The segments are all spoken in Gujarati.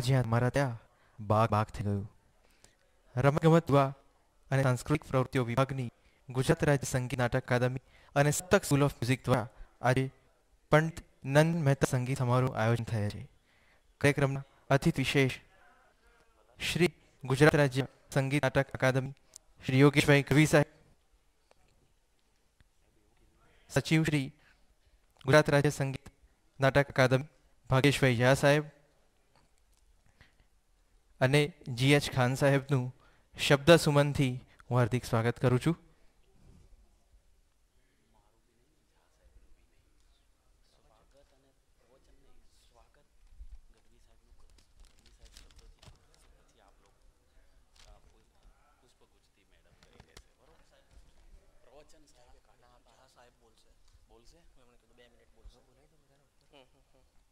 જ્યાં મારા ત્યાં બાગ બાગ થઈ ગયું રમતગમત અને સાંસ્કૃતિક પ્રવૃત્તિઓ વિભાગની ગુજરાત રાજ્ય સંગીત નાટક અકાદમી અને સતક સ્કૂલ ઓફ મ્યુઝિક દ્વારા આજે પંડિત નંદ મહેતા સંગીત સમારોહ આયોજન થયા છે કાર્યક્રમના અતિથિ વિશેષ શ્રી ગુજરાત રાજ્ય સંગીત નાટક અકાદમી શ્રી યોગેશભાઈ કવિ સાહેબ સચિવ શ્રી ગુજરાત રાજ્ય સંગીત નાટક અકાદમી ભાગેશભાઈ ઝા સાહેબ અને જીએચ ખાન સાહેબનું શબ્દ સુમનથી હું હાર્દિક સ્વાગત કરું છું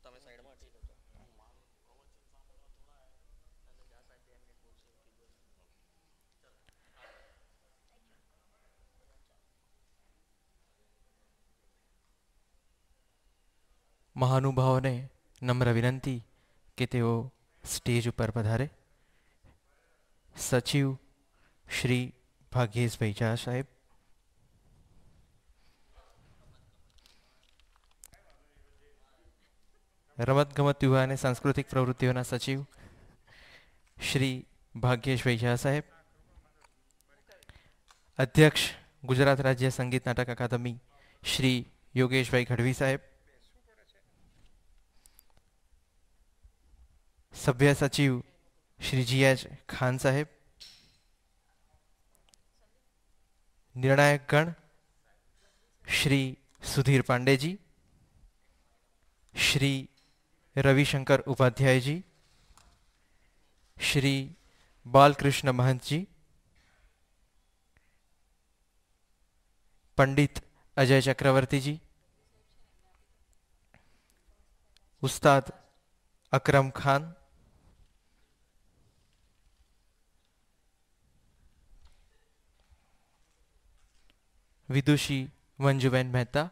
તમે સાઈડમાં મહાનુભાવોને નમ્ર વિનંતી કે તેઓ સ્ટેજ ઉપર પધારે સચિવ શ્રી ભાગ્યેશભાઈ ઝા સાહેબ રમતગમત યુવા અને સાંસ્કૃતિક પ્રવૃત્તિઓના સચિવ શ્રી ભાગ્યેશભાઈ ઝા સાહેબ અધ્યક્ષ ગુજરાત રાજ્ય સંગીત નાટક અકાદમી શ્રી યોગેશભાઈ ગઢવી સાહેબ सभ्य सचिव श्री जी एच खान साहेब निर्णायक गण श्री सुधीर पांडे जी श्री रविशंकर उपाध्याय जी श्री बालकृष्ण महंत जी पंडित अजय चक्रवर्ती जी उस्ताद अकरम खान વિદુષી મંજુબેન મહેતા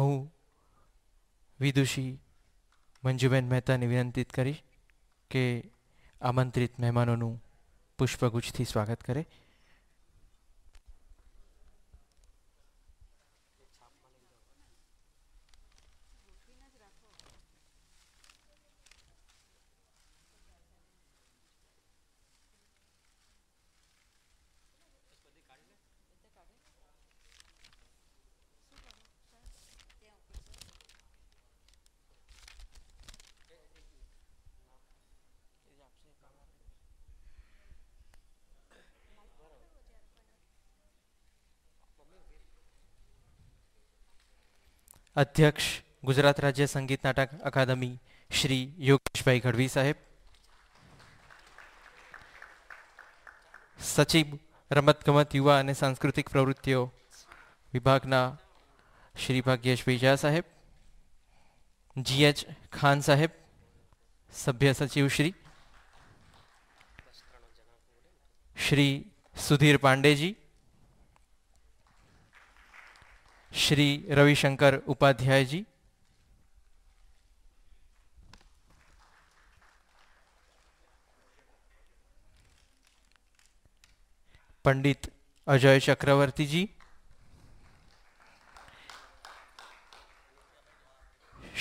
હું વિદુષી મંજુબેન મહેતાને વિનંતી કરીશ કે આમંત્રિત મહેમાનોનું પુષ્પગુચ્છથી સ્વાગત કરે અધ્યક્ષ ગુજરાત રાજ્ય સંગીત નાટક અકાદમી શ્રી યોગેશભાઈ ગઢવી સાહેબ સચિવ રમતગમત યુવા અને સાંસ્કૃતિક પ્રવૃત્તિઓ વિભાગના શ્રી ભાગ્યેશભાઈ ઝા સાહેબ જીએચ ખાન સાહેબ સભ્ય સચિવ શ્રી શ્રી સુધીર પાંડેજી श्री रविशंकर उपाध्याय जी पंडित अजय चक्रवर्ती जी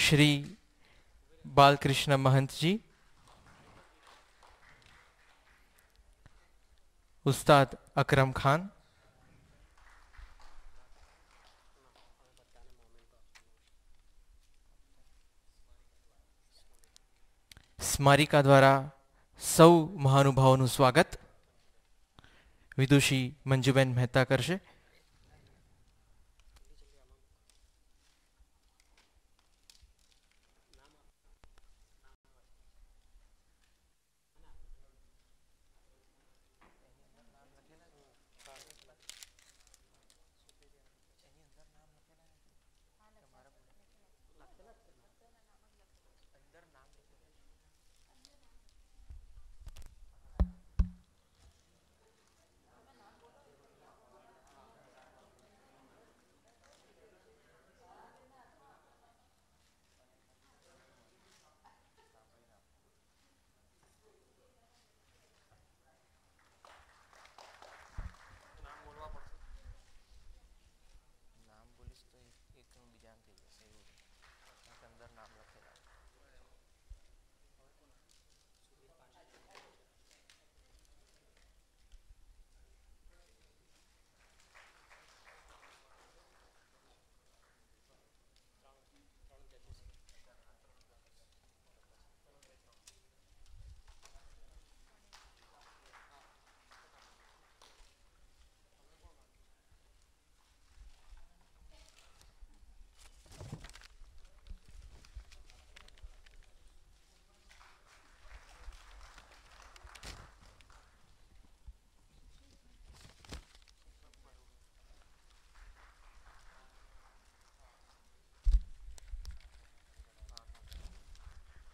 श्री बालकृष्ण महंत जी उस्ताद अकरम खान સ્મારિકા દ્વારા સૌ મહાનુભાવોનું સ્વાગત વિદુષી મંજુબેન મહેતા કરશે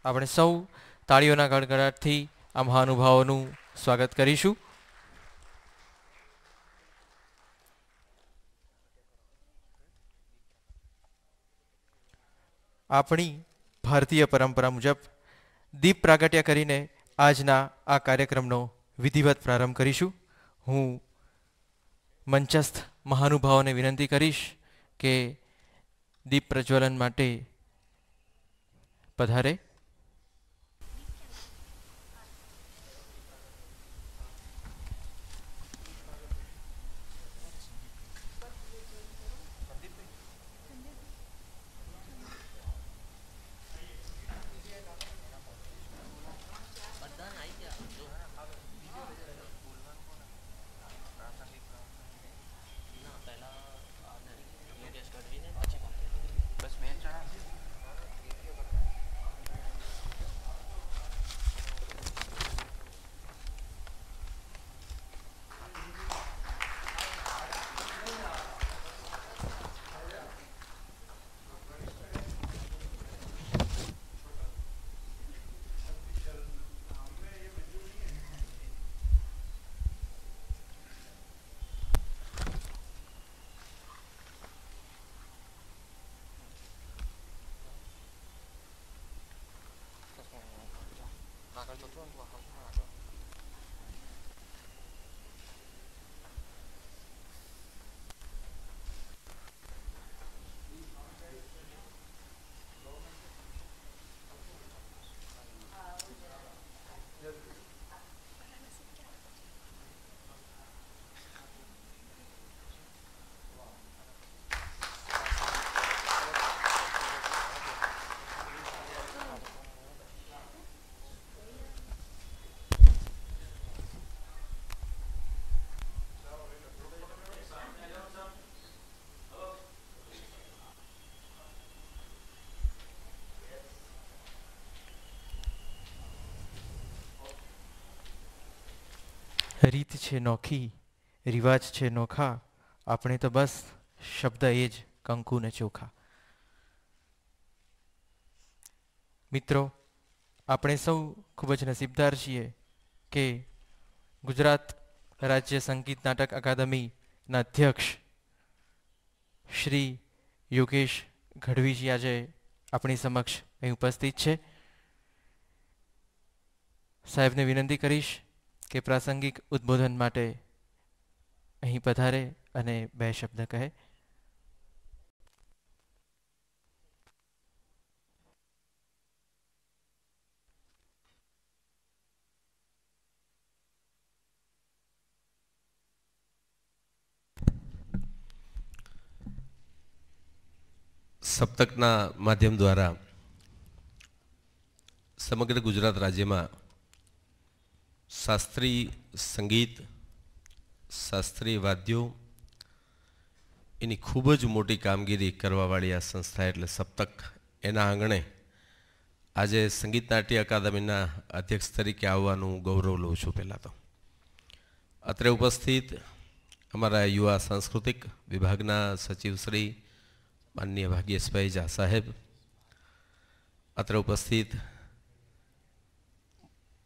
આપણે સૌ તાળીઓના ગણગડાટથી આ મહાનુભાવોનું સ્વાગત કરીશું આપણી ભારતીય પરંપરા મુજબ દીપ પ્રાગટ્ય કરીને આજના આ કાર્યક્રમનો વિધિવત પ્રારંભ કરીશું હું મંચસ્થ મહાનુભાવોને વિનંતી કરીશ કે દીપ પ્રજ્વલન માટે પધારે الله રીત છે નોખી રિવાજ છે નોખા આપણે તો બસ શબ્દ એ જ કંકુ ને ચોખા મિત્રો આપણે સૌ ખૂબ જ નસીબદાર છીએ કે ગુજરાત રાજ્ય સંગીત નાટક અકાદમીના અધ્યક્ષ શ્રી યોગેશ ગઢવીજી આજે આપણી સમક્ષ અહીં ઉપસ્થિત છે સાહેબને વિનંતી કરીશ કે પ્રાસંગિક ઉદ્બોધન માટે અહીં પધારે અને બે શબ્દ કહે સપ્તકના માધ્યમ દ્વારા સમગ્ર ગુજરાત રાજ્યમાં શાસ્ત્રીય સંગીત શાસ્ત્રીય વાદ્યો એની ખૂબ જ મોટી કામગીરી કરવાવાળી આ સંસ્થા એટલે સપ્તક એના આંગણે આજે સંગીત નાટ્ય અકાદમીના અધ્યક્ષ તરીકે આવવાનું ગૌરવ લઉં છું પહેલાં તો અત્રે ઉપસ્થિત અમારા યુવા સાંસ્કૃતિક વિભાગના સચિવ શ્રી માનનીય ભાગ્યેશભાઈ ઝા સાહેબ અત્રે ઉપસ્થિત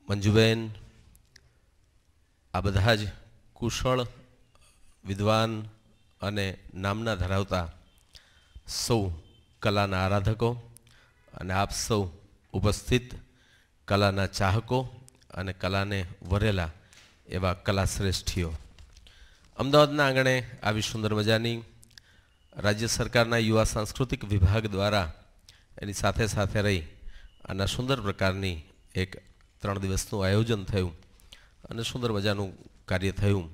મંજુબેન આ બધા જ કુશળ વિદ્વાન અને નામના ધરાવતા સૌ કલાના આરાધકો અને આપ સૌ ઉપસ્થિત કલાના ચાહકો અને કલાને વરેલા એવા કલાશ્રેષ્ઠીઓ અમદાવાદના આંગણે આવી સુંદર મજાની રાજ્ય સરકારના યુવા સાંસ્કૃતિક વિભાગ દ્વારા એની સાથે સાથે રહી આના સુંદર પ્રકારની એક ત્રણ દિવસનું આયોજન થયું અને સુંદર મજાનું કાર્ય થયું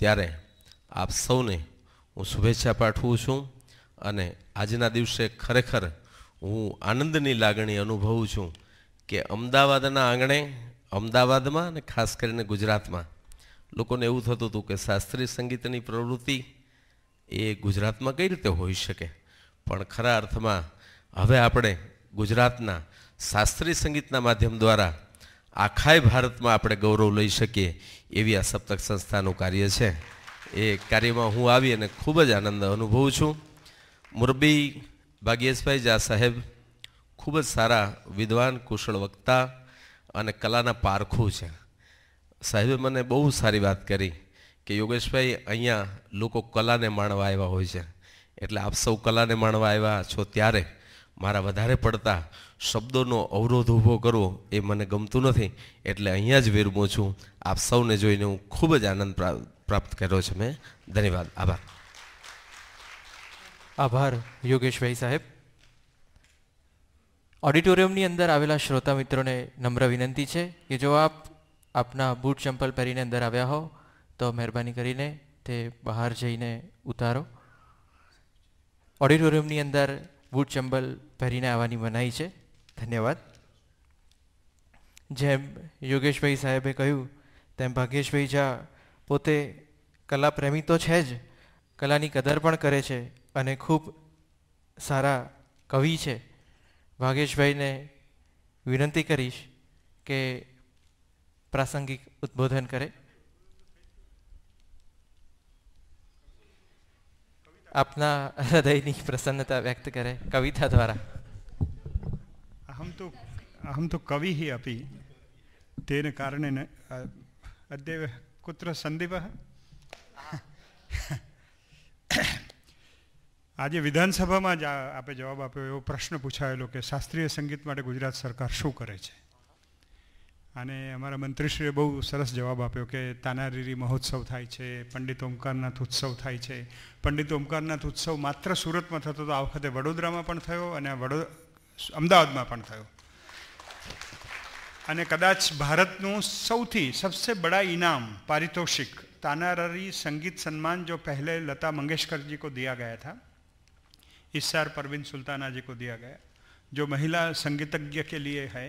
ત્યારે આપ સૌને હું શુભેચ્છા પાઠવું છું અને આજના દિવસે ખરેખર હું આનંદની લાગણી અનુભવું છું કે અમદાવાદના આંગણે અમદાવાદમાં અને ખાસ કરીને ગુજરાતમાં લોકોને એવું થતું હતું કે શાસ્ત્રીય સંગીતની પ્રવૃત્તિ એ ગુજરાતમાં કઈ રીતે હોઈ શકે પણ ખરા અર્થમાં હવે આપણે ગુજરાતના શાસ્ત્રીય સંગીતના માધ્યમ દ્વારા આખાય ભારતમાં આપણે ગૌરવ લઈ શકીએ એવી આ સપ્તક સંસ્થાનું કાર્ય છે એ કાર્યમાં હું આવી અને ખૂબ જ આનંદ અનુભવું છું મોરબી ભાગ્યેશભાઈ જા સાહેબ ખૂબ જ સારા વિદ્વાન કુશળ વક્તા અને કલાના પારખું છે સાહેબે મને બહુ સારી વાત કરી કે યોગેશભાઈ અહીંયા લોકો કલાને માણવા આવ્યા હોય છે એટલે આપ સૌ કલાને માણવા આવ્યા છો ત્યારે મારા વધારે પડતા શબ્દોનો અવરોધ ઊભો કરવો એ મને ગમતું નથી એટલે અહીંયા જ વિરમું છું આપ સૌને જોઈને હું ખૂબ જ આનંદ પ્રાપ્ત કર્યો છે મેં ધન્યવાદ આભાર આભાર યોગેશભાઈ સાહેબ ઓડિટોરિયમની અંદર આવેલા શ્રોતા મિત્રોને નમ્ર વિનંતી છે કે જો આપ આપના બૂટ ચંપલ પહેરીને અંદર આવ્યા હો તો મહેરબાની કરીને તે બહાર જઈને ઉતારો ઓડિટોરિયમની અંદર બૂટ ચંપલ પહેરીને આવવાની મનાઈ છે ધન્યવાદ જેમ યોગેશભાઈ સાહેબે કહ્યું તેમ ભાગ્યેશભાઈ જા પોતે કલા પ્રેમી તો છે જ કલાની કદર પણ કરે છે અને ખૂબ સારા કવિ છે ભાગેશભાઈને વિનંતી કરીશ કે પ્રાસંગિક ઉદ્બોધન કરે આપના હૃદયની પ્રસન્નતા વ્યક્ત કરે કવિતા દ્વારા અહમ તો અહમ તો કવિ અપી તેન કારણે અદ્ય કુત્ર સંદીપઃ આજે વિધાનસભામાં જ આપે જવાબ આપ્યો એવો પ્રશ્ન પૂછાયેલો કે શાસ્ત્રીય સંગીત માટે ગુજરાત સરકાર શું કરે છે અને અમારા મંત્રીશ્રીએ બહુ સરસ જવાબ આપ્યો કે તાનારીરી મહોત્સવ થાય છે પંડિત ઓમકારનાથ ઉત્સવ થાય છે પંડિત ઓમકારનાથ ઉત્સવ માત્ર સુરતમાં થતો હતો આ વખતે વડોદરામાં પણ થયો અને આ વડોદરા अमदाबाद में प्रदान था और ने कदाच भारत નું સૌથી સૌથી બડા ઇનામ પારિતોષિક તાનારરી સંગીત સન્માન જો પહેલે લતા મંગેશકરજી કો દિયા ગયા થા ઇસ સાલ પરવીન સુлтаનાજી કો દિયા ગયા જો મહિલા સંગીતક્ય કે લિયે હે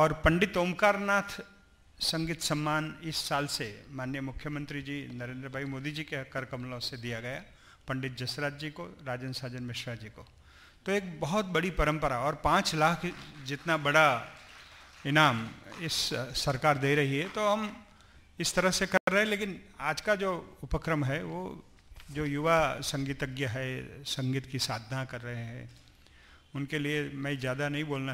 ઓર પંડિત ઓમકાર નાથ સંગીત સન્માન ઇસ સાલ સે માન્ય મુખ્યમંત્રીજી નરેન્દ્રભાઈ મોદીજી કે હરકમલોnse દિયા ગયા પંડિત જસрадજી કો રાજન સાજન મિશ્રાજી કો तो एक बहुत बड़ी परंपरा और पाँच लाख जितना बड़ा इनाम इस सरकार दे रही है तो हम इस तरह से कर रहे हैं लेकिन आज का जो उपक्रम है वो जो युवा संगीतज्ञ है संगीत की साधना कर रहे हैं उनके लिए मैं ज़्यादा नहीं बोलना